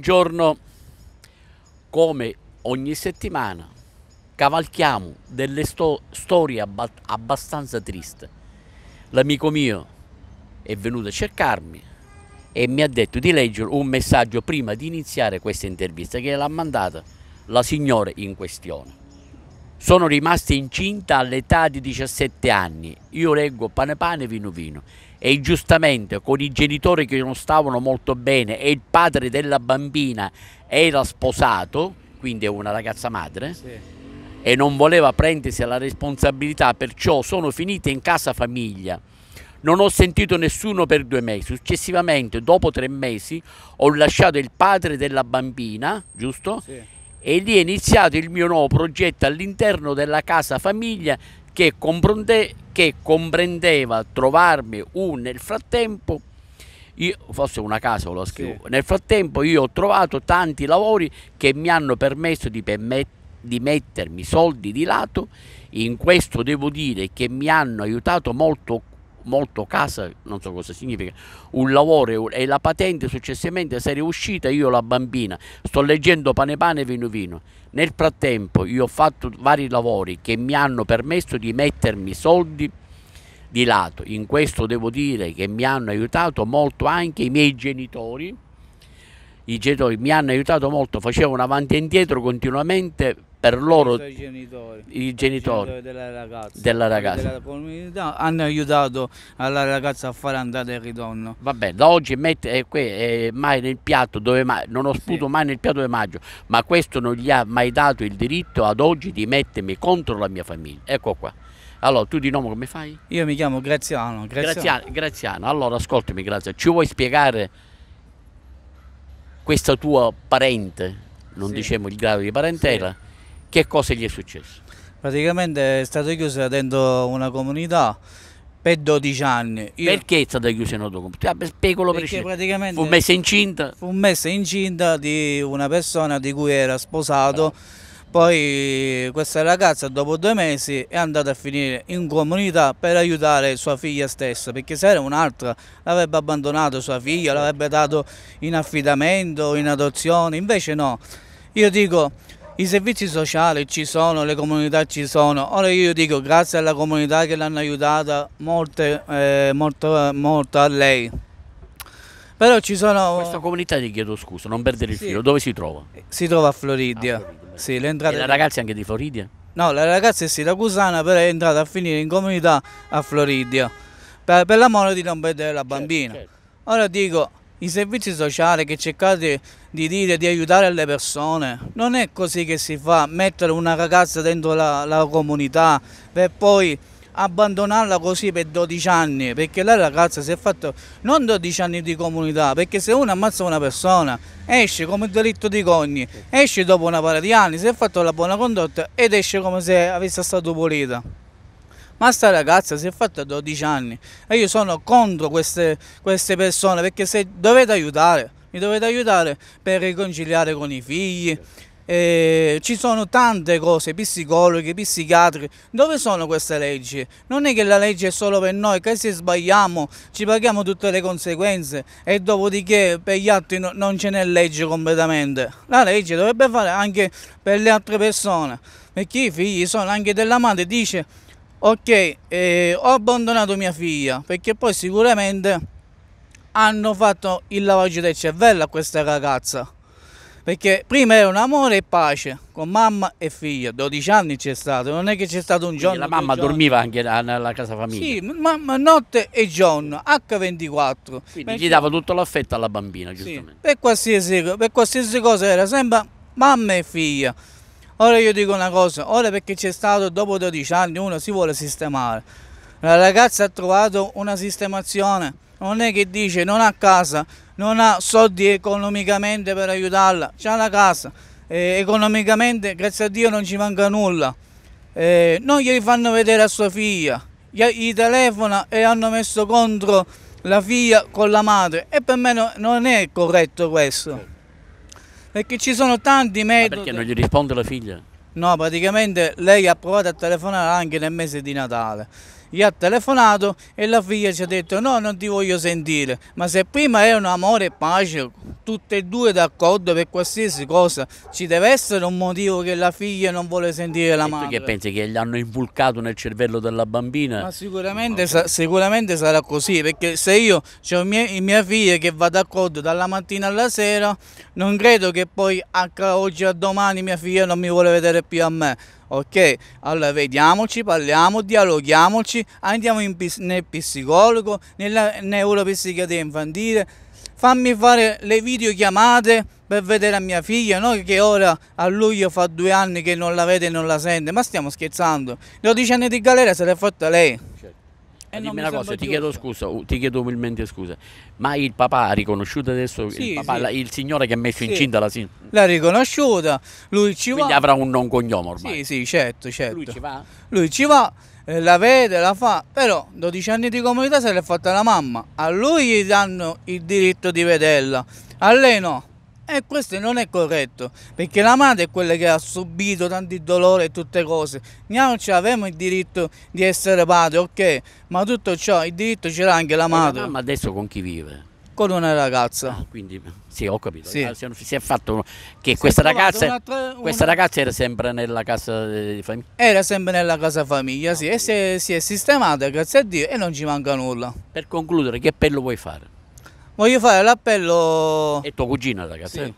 Buongiorno, come ogni settimana cavalchiamo delle sto storie abba abbastanza triste. L'amico mio è venuto a cercarmi e mi ha detto di leggere un messaggio prima di iniziare questa intervista che l'ha mandata la signora in questione. Sono rimasta incinta all'età di 17 anni, io leggo pane pane vino vino e giustamente con i genitori che non stavano molto bene e il padre della bambina era sposato, quindi è una ragazza madre, sì. e non voleva prendersi la responsabilità, perciò sono finite in casa famiglia. Non ho sentito nessuno per due mesi. Successivamente, dopo tre mesi, ho lasciato il padre della bambina, giusto? Sì. E lì è iniziato il mio nuovo progetto all'interno della casa famiglia che, comprende, che comprendeva trovarmi un nel frattempo io, forse una casa lo scrivo. Sì. Nel frattempo io ho trovato tanti lavori che mi hanno permesso di, di mettermi soldi di lato. In questo devo dire che mi hanno aiutato molto molto casa, non so cosa significa, un lavoro e la patente successivamente sarei uscita io la bambina, sto leggendo pane pane vino vino. Nel frattempo io ho fatto vari lavori che mi hanno permesso di mettermi soldi di lato, in questo devo dire che mi hanno aiutato molto anche i miei genitori, i genitori mi hanno aiutato molto, facevano avanti e indietro continuamente per loro i genitori, i genitori, genitori della ragazza, della ragazza. Della comunità hanno aiutato la ragazza a fare andata e ritorno. Vabbè, da oggi mette, è, qui, è mai nel piatto dove mai, non ho sputo sì. mai nel piatto dove mangio, ma questo non gli ha mai dato il diritto ad oggi di mettermi contro la mia famiglia. Ecco qua. Allora, tu di nome come fai? Io mi chiamo Graziano. Graziano, Graziano, Graziano. allora ascoltami Graziano, ci vuoi spiegare questa tua parente, non sì. diciamo il grado di parentela, sì che cosa gli è successo? Praticamente è stato chiuso dentro una comunità per 12 anni. Io... Perché è stata chiusa in autocomunità? Per specolo preciso. Fu messa incinta? Fu messa incinta di una persona di cui era sposato. Ah. Poi questa ragazza dopo due mesi è andata a finire in comunità per aiutare sua figlia stessa, perché se era un'altra l'avrebbe abbandonato sua figlia, l'avrebbe dato in affidamento, in adozione, invece no. Io dico, i servizi sociali ci sono, le comunità ci sono, ora io dico grazie alla comunità che l'hanno aiutata, molte, eh, molto, molto a lei. Però ci sono... Questa comunità ti chiedo scusa, non perdere il sì. filo, dove si trova? Si trova a Floridia. Ah, Sì, E la ragazza è anche di Floridia? No, la ragazza è siracusana però è entrata a finire in comunità a Floridia. Per, per l'amore di non perdere la certo, bambina. Certo, certo. Ora dico, i servizi sociali che cercate di dire di aiutare le persone, non è così che si fa mettere una ragazza dentro la, la comunità per poi abbandonarla così per 12 anni perché la ragazza si è fatta non 12 anni di comunità perché se uno ammazza una persona esce come delitto di cogni esce dopo una paia di anni si è fatta la buona condotta ed esce come se avesse stato pulita ma sta ragazza si è fatta a 12 anni e io sono contro queste, queste persone perché se dovete aiutare, mi dovete aiutare per riconciliare con i figli, eh, ci sono tante cose, psicologi, psichiatri, dove sono queste leggi? Non è che la legge è solo per noi, che se sbagliamo ci paghiamo tutte le conseguenze e dopodiché per gli altri no, non ce n'è legge completamente. La legge dovrebbe fare anche per le altre persone, perché i figli sono anche della madre, dice ok eh, ho abbandonato mia figlia perché poi sicuramente hanno fatto il lavaggio del cervello a questa ragazza perché prima era un amore e pace con mamma e figlia 12 anni c'è stato non è che c'è stato un Quindi giorno la mamma dormiva anche nella casa famiglia sì mamma notte e giorno H24 Quindi gli dava tutto l'affetto alla bambina giustamente sì, per, qualsiasi, per qualsiasi cosa era sempre mamma e figlia Ora io dico una cosa, ora perché c'è stato dopo 12 anni uno si vuole sistemare. La ragazza ha trovato una sistemazione, non è che dice non ha casa, non ha soldi economicamente per aiutarla, c'ha la casa, eh, economicamente grazie a Dio non ci manca nulla. Eh, non gli fanno vedere a sua figlia, gli, gli telefona e hanno messo contro la figlia con la madre e per me no, non è corretto questo. Perché ci sono tanti metodi. Ma perché non gli risponde la figlia? No, praticamente lei ha provato a telefonare anche nel mese di Natale gli ha telefonato e la figlia ci ha detto no non ti voglio sentire ma se prima era un amore e pace tutte e due d'accordo per qualsiasi cosa ci deve essere un motivo che la figlia non vuole sentire la madre che pensi che gli hanno invulcato nel cervello della bambina ma sicuramente, sa sicuramente sarà così perché se io ho mie mia figlia che va d'accordo dalla mattina alla sera non credo che poi a oggi a domani mia figlia non mi vuole vedere più a me ok? Allora vediamoci, parliamo, dialoghiamoci, andiamo pis nel psicologo, nella neuropsichiatria infantile, fammi fare le videochiamate per vedere a mia figlia, no? che ora a luglio fa due anni che non la vede e non la sente, ma stiamo scherzando, le 12 anni di galera se l'è fatta lei eh, dimmi una cosa, ti chiedo, scusa, ti chiedo umilmente scusa, ma il papà ha riconosciuto adesso sì, il, papà, sì. la, il, signore che ha messo sì. incinta la signora? L'ha riconosciuta, lui ci Quindi va. Quindi avrà un non cognome ormai. Sì, sì, certo, certo. Lui ci va? Lui ci va, eh, la vede, la fa, però 12 anni di comunità se l'è fatta la mamma, a lui gli danno il diritto di vederla, a lei no. E questo non è corretto, perché la madre è quella che ha subito tanti dolori e tutte cose. Noi ce avevamo il diritto di essere padre, ok, ma tutto ciò, il diritto ce l'ha anche la madre. Ma adesso con chi vive? Con una ragazza. Ah, quindi, sì, ho capito. Sì. Ah, si è fatto che si questa, ragazza, una, una... questa ragazza era sempre nella casa di famiglia? Era sempre nella casa famiglia, ah, sì, e si si è sistemata, grazie a Dio, e non ci manca nulla. Per concludere, che appello vuoi fare? Voglio fare l'appello... È tuo cugino ragazzi? Sì. Eh.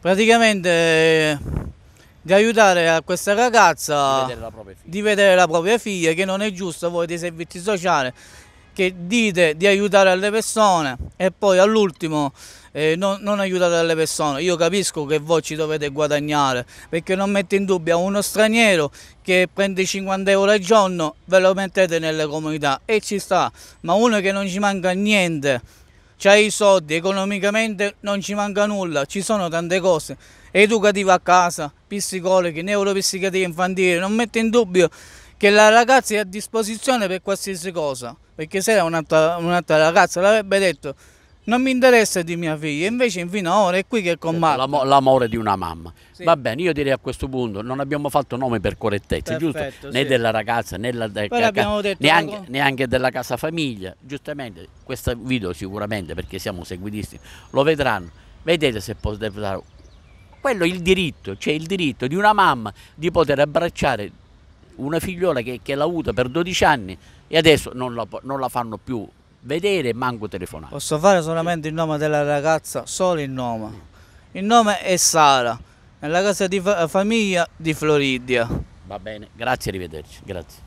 Praticamente eh, di aiutare a questa ragazza di vedere, di vedere la propria figlia, che non è giusto voi dei servizi sociali che dite di aiutare le persone e poi all'ultimo eh, non, non, aiutate le persone. Io capisco che voi ci dovete guadagnare perché non mette in dubbio uno straniero che prende 50 euro al giorno ve lo mettete nelle comunità e ci sta, ma uno che non ci manca niente c'hai i soldi, economicamente non ci manca nulla, ci sono tante cose, educativa a casa, psicologi, neuropsichiatria infantile, non metto in dubbio che la ragazza è a disposizione per qualsiasi cosa, perché se era un'altra un ragazza l'avrebbe detto non mi interessa di mia figlia, invece in finora è qui che combatto. Eh, l'amore di una mamma. Sì. Va bene, io direi a questo punto, non abbiamo fatto nome per correttezza, Perfetto, giusto? Né della ragazza, né la, neanche, la... neanche, della casa famiglia, giustamente, questo video sicuramente, perché siamo seguitissimi, lo vedranno, vedete se potete dare quello è il diritto, cioè il diritto di una mamma di poter abbracciare una figliola che, che l'ha avuta per 12 anni e adesso non la, non la fanno più vedere e manco telefonare. Posso fare solamente il nome della ragazza, solo il nome. Il nome è Sara, nella casa di famiglia di Floridia. Va bene, grazie, arrivederci. Grazie.